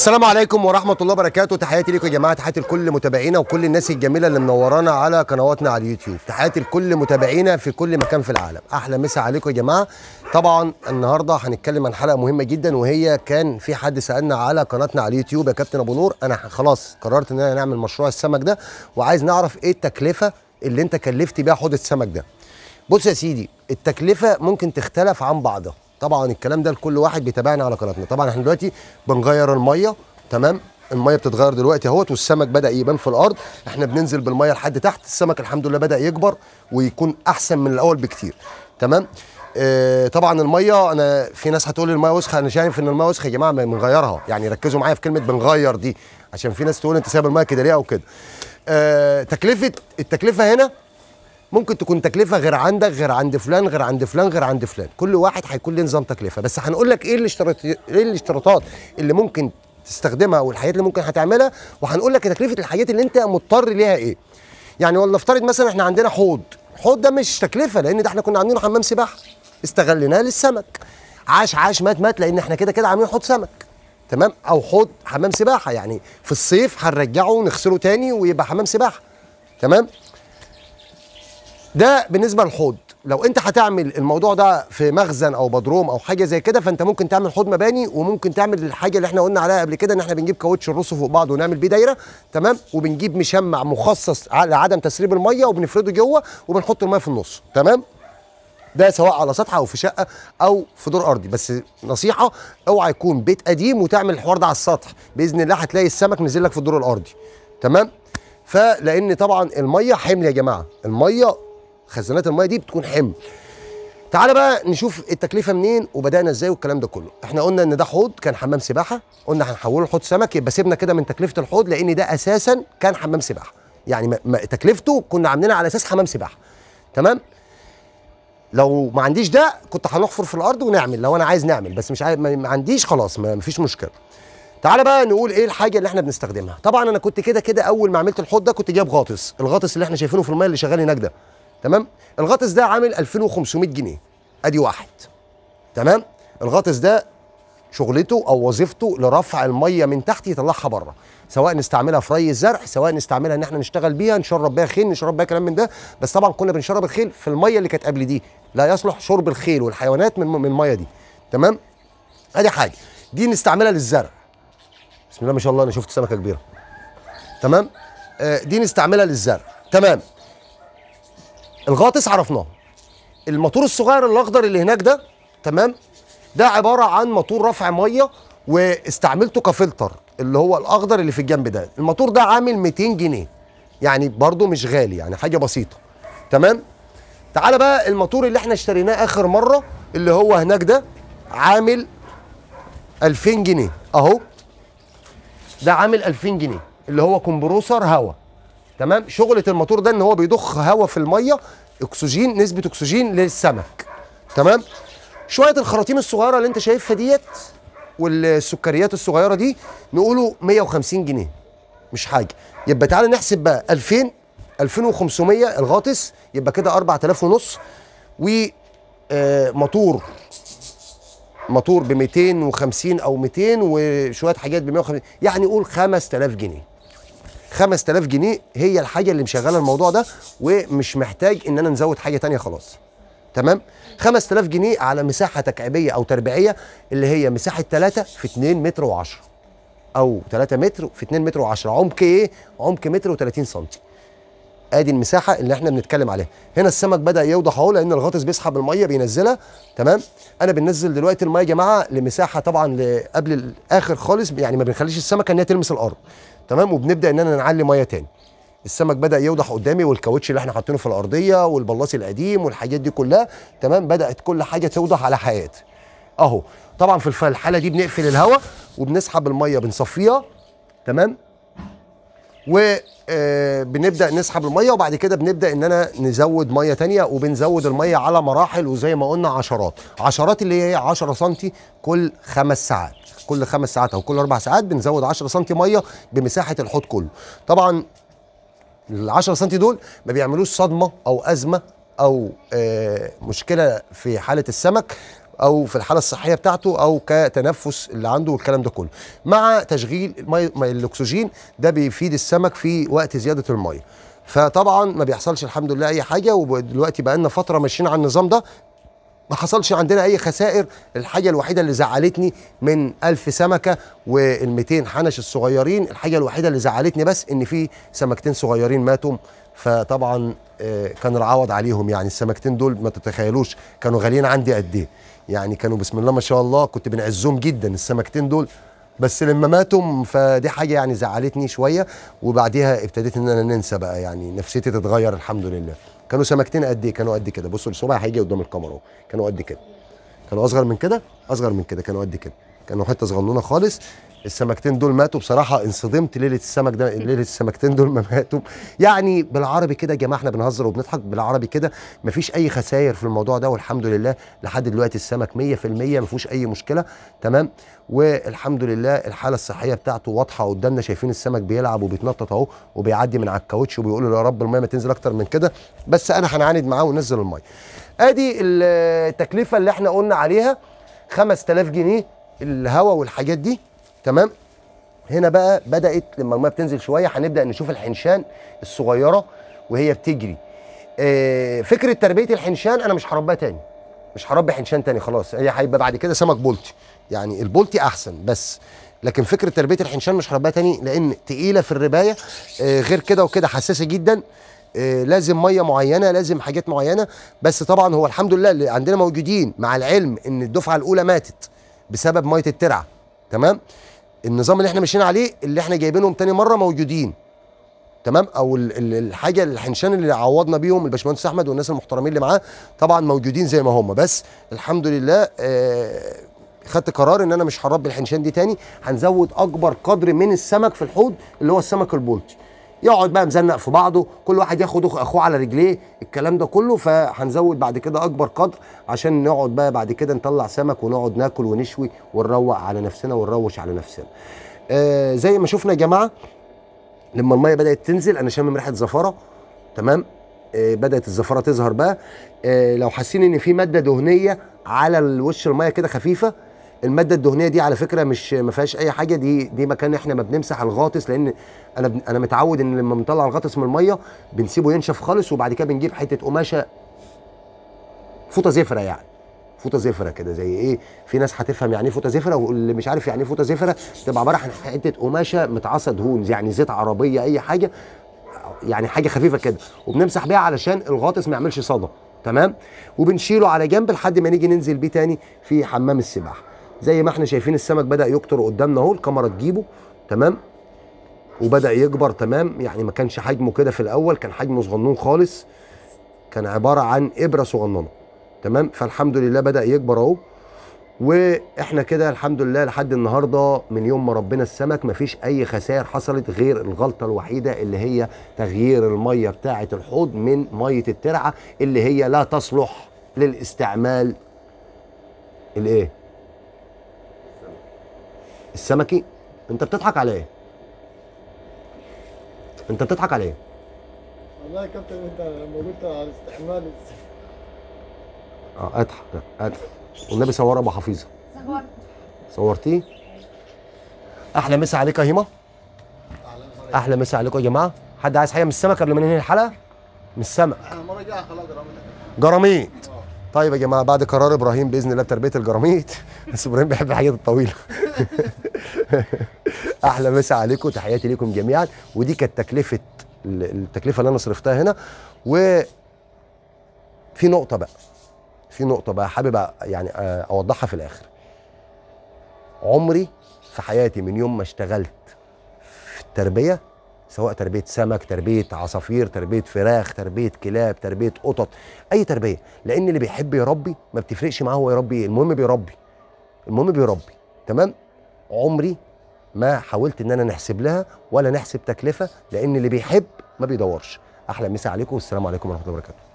السلام عليكم ورحمه الله وبركاته تحياتي لكم يا جماعه تحياتي لكل متابعينا وكل الناس الجميله اللي منورانا على قنواتنا على اليوتيوب تحياتي لكل متابعينا في كل مكان في العالم احلى مسا عليكم يا جماعه طبعا النهارده هنتكلم عن حلقه مهمه جدا وهي كان في حد سالنا على قناتنا على اليوتيوب يا كابتن ابو نور انا خلاص قررت ان انا نعمل مشروع السمك ده وعايز نعرف ايه التكلفه اللي انت كلفت بيها حوض السمك ده بص يا سيدي التكلفه ممكن تختلف عن بعضها طبعا الكلام ده لكل واحد بيتابعنا على قناتنا طبعا احنا دلوقتي بنغير الميه تمام الميه بتتغير دلوقتي اهوت والسمك بدا يبان في الارض احنا بننزل بالميه لحد تحت السمك الحمد لله بدا يكبر ويكون احسن من الاول بكتير تمام آه طبعا الميه انا في ناس هتقول الميه وسخه انا شايف ان الميه وسخه يا جماعه بنغيرها يعني ركزوا معايا في كلمه بنغير دي عشان في ناس تقول انت سايب الميه كده ليه او كده آه تكلفه التكلفه هنا ممكن تكون تكلفه غير عندك غير عند فلان غير عند فلان غير عند فلان كل واحد هيكون له نظام تكلفه بس هنقول لك ايه الاشتراطات ايه الاشتراطات اللي ممكن تستخدمها او الحاجات اللي ممكن هتعملها وهنقول لك تكلفه الحاجات اللي انت مضطر ليها ايه يعني ولا افترض مثلا احنا عندنا حوض الحوض ده مش تكلفه لان ده احنا كنا عاملينه حمام سباحه استغليناه للسمك عاش عاش مات مات لان احنا كده كده عاملين حوض سمك تمام او حوض حمام سباحه يعني في الصيف هنرجعه ونغسله تاني ويبقى حمام سباحه تمام ده بالنسبه للحوض لو انت هتعمل الموضوع ده في مخزن او بدروم او حاجه زي كده فانت ممكن تعمل حوض مباني وممكن تعمل الحاجه اللي احنا قلنا عليها قبل كده ان احنا بنجيب كاوتش نرصه فوق بعض ونعمل بيه دايره تمام وبنجيب مشمع مخصص لعدم تسريب الميه وبنفرده جوه وبنحط الميه في النص تمام ده سواء على سطح او في شقه او في دور ارضي بس نصيحه اوعى يكون بيت قديم وتعمل الحوار ده على السطح باذن الله هتلاقي السمك نزل لك في الدور الارضي تمام فلان طبعا الميه حمل يا جماعه الميه خزانات الميه دي بتكون حمل تعالى بقى نشوف التكلفه منين وبدانا ازاي والكلام ده كله احنا قلنا ان ده حوض كان حمام سباحه قلنا هنحوله لحوض سمك يبقى سيبنا كده من تكلفه الحوض لان ده اساسا كان حمام سباحه يعني ما ما تكلفته كنا عاملينها على اساس حمام سباحه تمام لو ما عنديش ده كنت هنحفر في الارض ونعمل لو انا عايز نعمل بس مش عايز ما عنديش خلاص ما فيش مشكله تعالى بقى نقول ايه الحاجه اللي احنا بنستخدمها طبعا انا كنت كده كده اول ما عملت الحوض ده كنت جايب غاطس الغاطس اللي احنا شايفينه في الميه اللي شغال هناك ده تمام الغطس ده عامل 2500 جنيه ادي واحد تمام الغطس ده شغلته او وظيفته لرفع الميه من تحت يطلعها بره سواء نستعملها في ري الزرع سواء نستعملها ان احنا نشتغل بيها نشرب بيها خيل نشرب بيها كلام من ده بس طبعا كنا بنشرب الخيل في الميه اللي كانت قبل دي لا يصلح شرب الخيل والحيوانات من من الميه دي تمام ادي حاجه دي نستعملها للزرع بسم الله ما شاء الله انا شفت سمكه كبيره تمام آه دي نستعملها للزرع تمام الغاطس عرفناه الموتور الصغير الاخضر اللي هناك ده تمام ده عباره عن موتور رفع ميه واستعملته كفلتر اللي هو الاخضر اللي في الجنب ده الموتور ده عامل 200 جنيه يعني برده مش غالي يعني حاجه بسيطه تمام تعالى بقى الموتور اللي احنا اشتريناه اخر مره اللي هو هناك ده عامل 2000 جنيه اهو ده عامل 2000 جنيه اللي هو كومبروسر هواء تمام شغله الموتور ده ان هو بيضخ هواء في الميه اكسجين نسبه اكسجين للسمك تمام شويه الخراطيم الصغيره اللي انت شايفها ديت والسكريات الصغيره دي نقوله 150 جنيه مش حاجه يبقى تعالى نحسب بقى 2000 2500 الغاطس يبقى كده 4000 ونص و آه، موتور موتور ب 250 او 200 وشويه حاجات ب 150 يعني قول 5000 جنيه 5000 جنيه هي الحاجه اللي مشغله الموضوع ده ومش محتاج ان انا نزود حاجه تانية خلاص تمام 5000 جنيه على مساحه تكعيبيه او تربيعيه اللي هي مساحه 3 في 2 متر و10 او 3 متر في 2 متر و10 عمق ايه عمق متر و30 سم ادي المساحه اللي احنا بنتكلم عليها هنا السمك بدا يوضح اهو لان الغطس بيسحب الميه بينزلها تمام انا بنزل دلوقتي الميه يا جماعه لمساحه طبعا قبل الاخر خالص يعني ما بنخليش السمكه ان هي تلمس الارض تمام وبنبدا ان انا نعلي ميه تاني السمك بدا يوضح قدامي والكاوتش اللي احنا حاطينه في الارضيه والبلاص القديم والحاجات دي كلها تمام بدات كل حاجه توضح على حياه اهو طبعا في الحاله دي بنقفل الهواء وبنسحب الميه بنصفيها تمام آه، بنبدا نسحب الميه وبعد كده بنبدا ان انا نزود ميه تانية وبنزود الميه على مراحل وزي ما قلنا عشرات عشرات اللي هي 10 سم كل خمس ساعات كل خمس ساعات او كل اربع ساعات بنزود 10 سم ميه بمساحه الحوض كله طبعا ال 10 سم دول ما بيعملوش صدمه او ازمه او آه، مشكله في حاله السمك او في الحاله الصحيه بتاعته او كتنفس اللي عنده والكلام ده كله مع تشغيل المي... الاكسجين ده بيفيد السمك في وقت زياده الميه فطبعا ما بيحصلش الحمد لله اي حاجه ودلوقتي بقى لنا فتره ماشيين على النظام ده ما حصلش عندنا اي خسائر الحاجه الوحيده اللي زعلتني من 1000 سمكه وال200 حنش الصغيرين الحاجه الوحيده اللي زعلتني بس ان في سمكتين صغيرين ماتوا فطبعا آه، كان العوض عليهم يعني السمكتين دول ما تتخيلوش كانوا غاليين عندي قد ايه يعني كانوا بسم الله ما شاء الله كنت بنعزهم جدا السمكتين دول بس لما ماتوا فدي حاجه يعني زعلتني شويه وبعديها ابتديت ان انا ننسى بقى يعني نفسيتي تتغير الحمد لله كانوا سمكتين قد ايه كانوا قد كده بصوا الصبح هيجي قدام الكاميرا كانوا قد كده كانوا اصغر من كده اصغر من كده كانوا قد كده كانوا حته صغنونه خالص السمكتين دول ماتوا بصراحه انصدمت ليله السمك ده ليله السمكتين دول ما ماتوا يعني بالعربي كده يا جماعه احنا بنهزر وبنضحك بالعربي كده مفيش اي خساير في الموضوع ده والحمد لله لحد دلوقتي السمك 100% ما فيهوش اي مشكله تمام والحمد لله الحاله الصحيه بتاعته واضحه قدامنا شايفين السمك بيلعب وبيتنطط اهو وبيعدي من على الكاوتش وبيقول له يا رب الميه ما تنزل اكتر من كده بس انا هنعاند معاه وننزل الميه ادي التكلفه اللي احنا قلنا عليها 5000 جنيه الهواء والحاجات دي تمام هنا بقى بدات لما الميه بتنزل شويه هنبدا نشوف الحنشان الصغيره وهي بتجري آه فكره تربيه الحنشان انا مش هربيها تاني مش هربي حنشان تاني خلاص هي هيبقى بعد كده سمك بولتي يعني البولتي احسن بس لكن فكره تربيه الحنشان مش هربيها تاني لان تقيله في الربايه آه غير كده وكده حساسه جدا آه لازم ميه معينه لازم حاجات معينه بس طبعا هو الحمد لله اللي عندنا موجودين مع العلم ان الدفعه الاولى ماتت بسبب ميه الترعه تمام النظام اللي احنا ماشيين عليه اللي احنا جايبينهم تاني مره موجودين تمام او الحاجه الحنشان اللي عوضنا بيهم الباشمهندس احمد والناس المحترمين اللي معاه طبعا موجودين زي ما هم بس الحمد لله آه خدت قرار ان انا مش هربي الحنشان دي تاني هنزود اكبر قدر من السمك في الحوض اللي هو السمك البلطي يقعد بقى مزنق في بعضه كل واحد ياخد اخوه على رجليه الكلام ده كله فهنزود بعد كده اكبر قدر عشان نقعد بقى بعد كده نطلع سمك ونقعد ناكل ونشوي ونروق على نفسنا ونروش على نفسنا آه زي ما شفنا يا جماعه لما الميه بدات تنزل انا شامم ريحه زفاره تمام آه بدات الزفاره تظهر بقى آه لو حاسين ان في ماده دهنيه على الوش الميه كده خفيفه الماده الدهنيه دي على فكره مش ما فيهاش اي حاجه دي دي مكان احنا ما بنمسح الغاطس لان انا انا متعود ان لما بنطلع الغاطس من الميه بنسيبه ينشف خالص وبعد كده بنجيب حته قماشه فوطه زفره يعني فوطه زفره كده زي ايه في ناس هتفهم يعني ايه فوطه زفره واللي مش عارف يعني ايه فوطه زفره تبقى عباره عن حته قماشه متعصى دهون يعني زيت عربيه اي حاجه يعني حاجه خفيفه كده وبنمسح بيها علشان الغاطس ما يعملش صدى تمام وبنشيله على جنب لحد ما نيجي ننزل بيه تاني في حمام السباحه زي ما احنا شايفين السمك بدا يكتر قدامنا اهو الكاميرا تجيبه تمام وبدا يكبر تمام يعني ما كانش حجمه كده في الاول كان حجمه صغنون خالص كان عباره عن ابره صغننه تمام فالحمد لله بدا يكبر اهو واحنا كده الحمد لله لحد النهارده من يوم ما ربنا السمك مفيش اي خسائر حصلت غير الغلطه الوحيده اللي هي تغيير الميه بتاعه الحوض من ميه الترعه اللي هي لا تصلح للاستعمال الايه السمكي انت بتضحك على ايه؟ انت بتضحك على ايه؟ والله يا كابتن انت لما قلت على استحمال اه اضحك اضحك والنبي صور ابو حفيظه صورت صورتيه؟ احلى مسا عليك يا هيما احلى مسا عليكم يا جماعه حد عايز حاجه من السمك قبل ما ننهي الحلقه؟ من السمك احنا المره الجايه خلاص جراميط طيب يا جماعه بعد قرار ابراهيم باذن الله بتربيه الجراميت بس ابراهيم بيحب الحاجات الطويله احلى مسا عليكم تحياتي ليكم جميعا ودي كانت تكلفه التكلفه اللي انا صرفتها هنا و في نقطه بقى في نقطه بقى حابب يعني اوضحها في الاخر عمري في حياتي من يوم ما اشتغلت في التربيه سواء تربيه سمك تربيه عصافير تربيه فراخ تربيه كلاب تربيه قطط اي تربيه لان اللي بيحب يربي ما بتفرقش معاه هو يربي المهم بيربي المهم بيربي تمام عمري ما حاولت ان انا نحسب لها ولا نحسب تكلفه لان اللي بيحب ما بيدورش احلى مسا عليكم والسلام عليكم ورحمه الله وبركاته